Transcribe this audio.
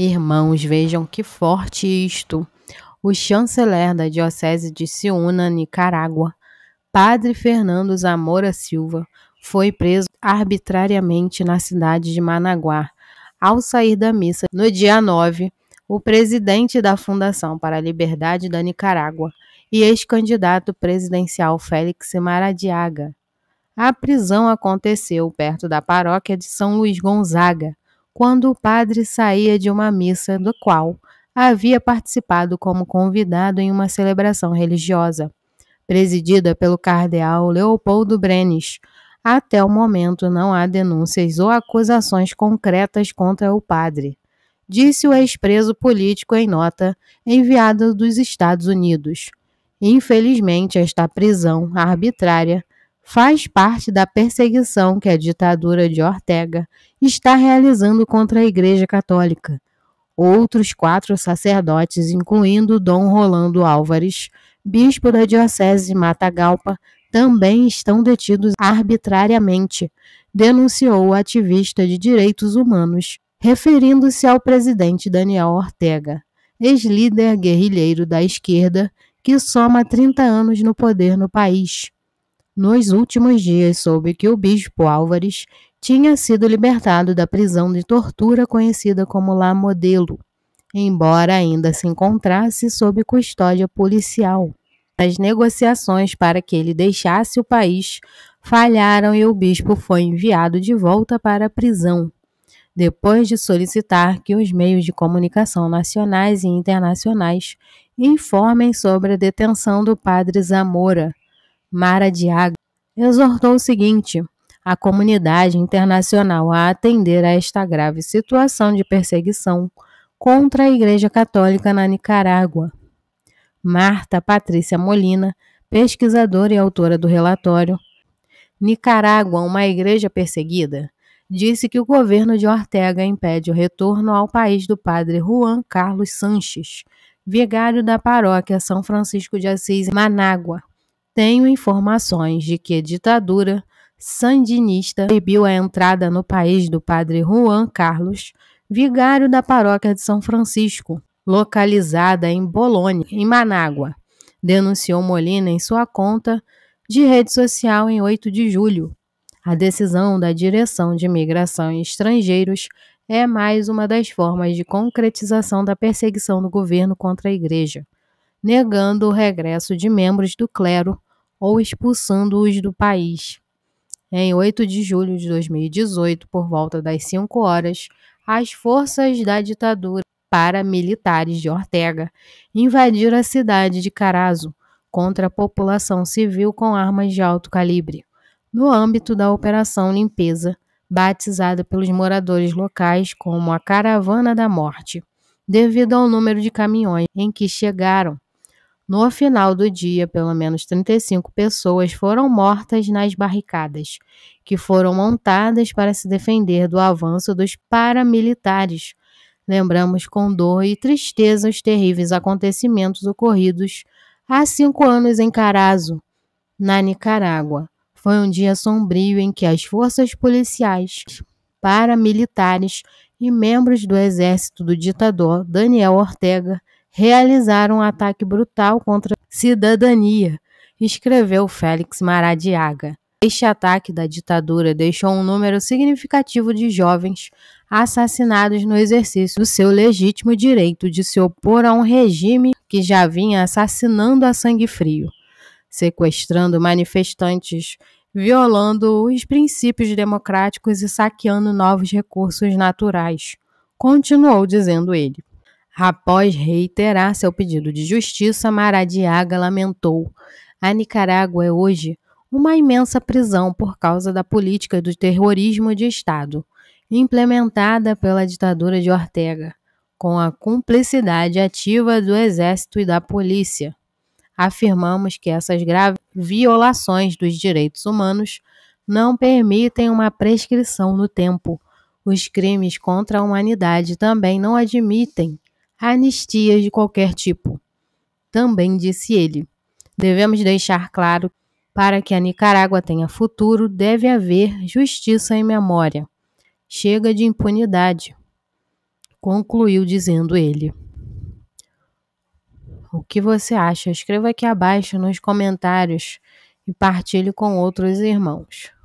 Irmãos, vejam que forte isto. O chanceler da Diocese de Ciúna, Nicarágua, Padre Fernando Zamora Silva, foi preso arbitrariamente na cidade de Managuá. Ao sair da missa no dia 9, o presidente da Fundação para a Liberdade da Nicarágua e ex-candidato presidencial Félix Maradiaga. A prisão aconteceu perto da paróquia de São Luís Gonzaga, quando o padre saía de uma missa do qual havia participado como convidado em uma celebração religiosa, presidida pelo cardeal Leopoldo Brenes. Até o momento não há denúncias ou acusações concretas contra o padre, disse o ex-preso político em nota enviada dos Estados Unidos. Infelizmente, esta prisão arbitrária faz parte da perseguição que a ditadura de Ortega está realizando contra a Igreja Católica. Outros quatro sacerdotes, incluindo Dom Rolando Álvares, bispo da Diocese Matagalpa, também estão detidos arbitrariamente, denunciou o ativista de direitos humanos, referindo-se ao presidente Daniel Ortega, ex-líder guerrilheiro da esquerda que soma 30 anos no poder no país. Nos últimos dias soube que o bispo Álvares tinha sido libertado da prisão de tortura conhecida como La Modelo, embora ainda se encontrasse sob custódia policial. As negociações para que ele deixasse o país falharam e o bispo foi enviado de volta para a prisão, depois de solicitar que os meios de comunicação nacionais e internacionais informem sobre a detenção do padre Zamora, Mara Diago, exortou o seguinte: a comunidade internacional a atender a esta grave situação de perseguição contra a Igreja Católica na Nicarágua. Marta Patrícia Molina, pesquisadora e autora do relatório Nicarágua, uma igreja perseguida, disse que o governo de Ortega impede o retorno ao país do padre Juan Carlos Sanches, vigário da paróquia São Francisco de Assis, Managua. Tenho informações de que a ditadura sandinista proibiu a entrada no país do padre Juan Carlos, vigário da paróquia de São Francisco, localizada em Bolônia, em Manágua, denunciou Molina em sua conta de rede social em 8 de julho. A decisão da Direção de imigração e Estrangeiros é mais uma das formas de concretização da perseguição do governo contra a Igreja, negando o regresso de membros do clero ou expulsando-os do país. Em 8 de julho de 2018, por volta das 5 horas, as forças da ditadura paramilitares de Ortega invadiram a cidade de Carazo contra a população civil com armas de alto calibre, no âmbito da Operação Limpeza, batizada pelos moradores locais como a Caravana da Morte, devido ao número de caminhões em que chegaram no final do dia, pelo menos 35 pessoas foram mortas nas barricadas, que foram montadas para se defender do avanço dos paramilitares. Lembramos com dor e tristeza os terríveis acontecimentos ocorridos há cinco anos em Carazo, na Nicarágua. Foi um dia sombrio em que as forças policiais, paramilitares e membros do exército do ditador Daniel Ortega realizaram um ataque brutal contra a cidadania, escreveu Félix Maradiaga. Este ataque da ditadura deixou um número significativo de jovens assassinados no exercício do seu legítimo direito de se opor a um regime que já vinha assassinando a sangue frio, sequestrando manifestantes, violando os princípios democráticos e saqueando novos recursos naturais, continuou dizendo ele. Após reiterar seu pedido de justiça, Maradiaga lamentou: A Nicarágua é hoje uma imensa prisão por causa da política do terrorismo de Estado, implementada pela ditadura de Ortega, com a cumplicidade ativa do Exército e da Polícia. Afirmamos que essas graves violações dos direitos humanos não permitem uma prescrição no tempo. Os crimes contra a humanidade também não admitem anistias de qualquer tipo. Também disse ele: devemos deixar claro para que a Nicarágua tenha futuro, deve haver justiça em memória. Chega de impunidade, concluiu dizendo ele. O que você acha? Escreva aqui abaixo nos comentários e partilhe com outros irmãos.